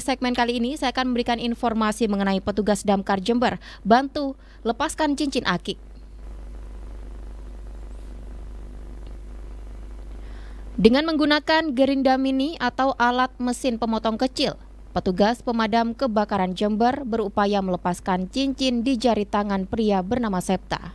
segmen kali ini saya akan memberikan informasi mengenai petugas damkar Jember bantu lepaskan cincin akik. Dengan menggunakan gerinda mini atau alat mesin pemotong kecil, petugas pemadam kebakaran Jember berupaya melepaskan cincin di jari tangan pria bernama Septa.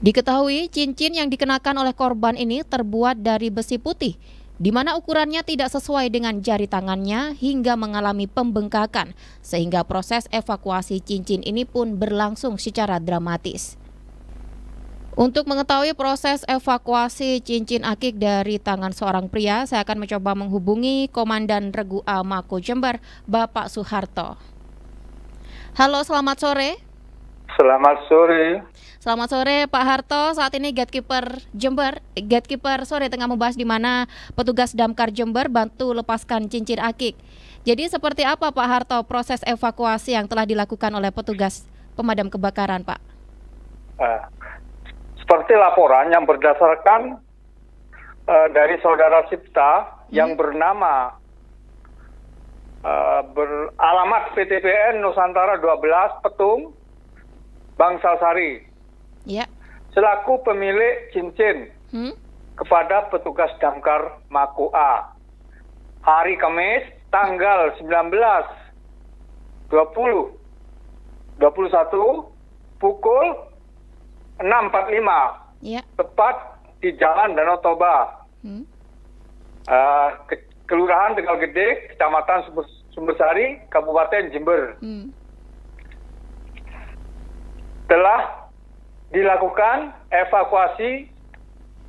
Diketahui cincin yang dikenakan oleh korban ini terbuat dari besi putih di mana ukurannya tidak sesuai dengan jari tangannya hingga mengalami pembengkakan, sehingga proses evakuasi cincin ini pun berlangsung secara dramatis. Untuk mengetahui proses evakuasi cincin akik dari tangan seorang pria, saya akan mencoba menghubungi Komandan Regu A Mako Jember, Bapak Soeharto. Halo, selamat sore. Selamat sore. Selamat sore Pak Harto. Saat ini gatekeeper Jember, gatekeeper sore tengah membahas di mana petugas damkar Jember bantu lepaskan cincin akik. Jadi seperti apa Pak Harto proses evakuasi yang telah dilakukan oleh petugas pemadam kebakaran, Pak? Uh, seperti laporan yang berdasarkan uh, dari saudara Sipta hmm. yang bernama uh, beralamat PTPN Nusantara 12 Petung Bang Salsari. Ya. Selaku pemilik cincin hmm? kepada petugas damkar A. Hari Kamis tanggal 19 20 21 pukul 6.45 ya. tepat di Jalan Danau Toba hmm. uh, ke Kelurahan Tegal Gede Kecamatan Sari, Kabupaten Jember hmm telah dilakukan evakuasi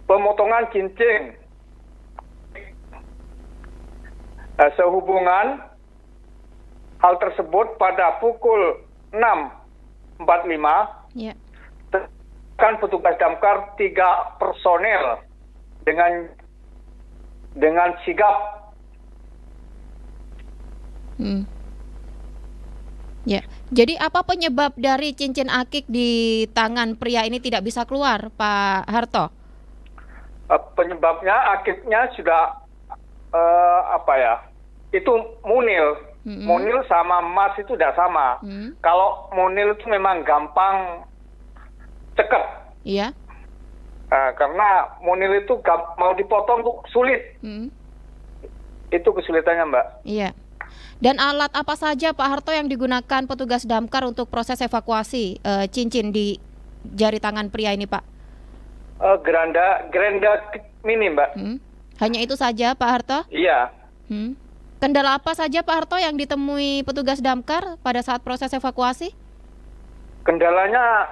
pemotongan cincin eh, sehubungan hal tersebut pada pukul 6.45 yeah. kan petugas damkar tiga personel dengan dengan sigap hmm. Ya, jadi apa penyebab dari cincin akik di tangan pria ini tidak bisa keluar, Pak Harto? Eh, penyebabnya akiknya sudah uh, apa ya? Itu munil, mm-hmm. munil sama emas itu tidak sama. Mm-hmm. Kalau munil itu memang gampang ceket. Iya. Yeah. Uh, karena munil itu mau dipotong sulit. Mm-hmm. Itu kesulitannya, Mbak. Iya. Yeah. Dan alat apa saja Pak Harto yang digunakan petugas damkar untuk proses evakuasi uh, cincin di jari tangan pria ini Pak? Uh, geranda, geranda mini Mbak. Hmm. Hanya itu saja Pak Harto? Iya. Hmm. Kendala apa saja Pak Harto yang ditemui petugas damkar pada saat proses evakuasi? Kendalanya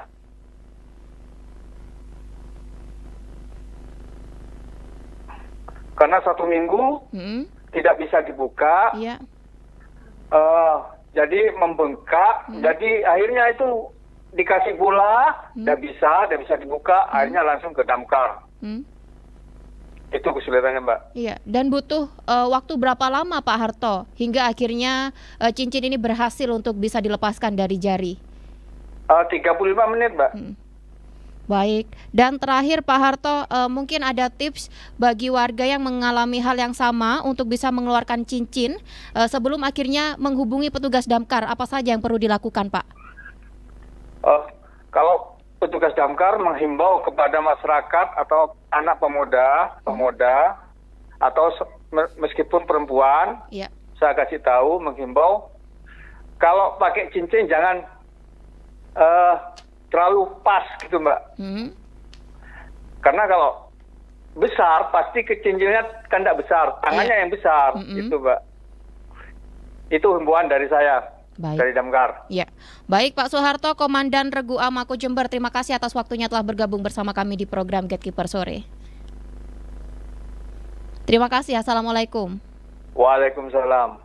karena satu minggu hmm. tidak bisa dibuka. Iya uh, jadi membengkak hmm. jadi akhirnya itu dikasih gula hmm. tidak hmm. bisa tidak bisa dibuka hmm. akhirnya langsung ke damkar hmm. itu kesulitannya mbak iya dan butuh uh, waktu berapa lama pak Harto hingga akhirnya uh, cincin ini berhasil untuk bisa dilepaskan dari jari uh, 35 menit mbak hmm. Baik, dan terakhir Pak Harto, eh, mungkin ada tips bagi warga yang mengalami hal yang sama untuk bisa mengeluarkan cincin eh, sebelum akhirnya menghubungi petugas damkar. Apa saja yang perlu dilakukan, Pak? Uh, kalau petugas damkar menghimbau kepada masyarakat atau anak pemuda, pemuda atau meskipun perempuan, yeah. saya kasih tahu menghimbau kalau pakai cincin jangan uh, terlalu pas gitu mbak. Hmm. Karena kalau besar pasti kecincinnya kan tidak besar, tangannya eh. yang besar mm -mm. gitu mbak. Itu himbauan dari saya. Baik. Dari Damkar. Ya. Baik Pak Soeharto, Komandan Regu Amaku Jember, terima kasih atas waktunya telah bergabung bersama kami di program Gatekeeper Sore. Terima kasih. Assalamualaikum. Waalaikumsalam.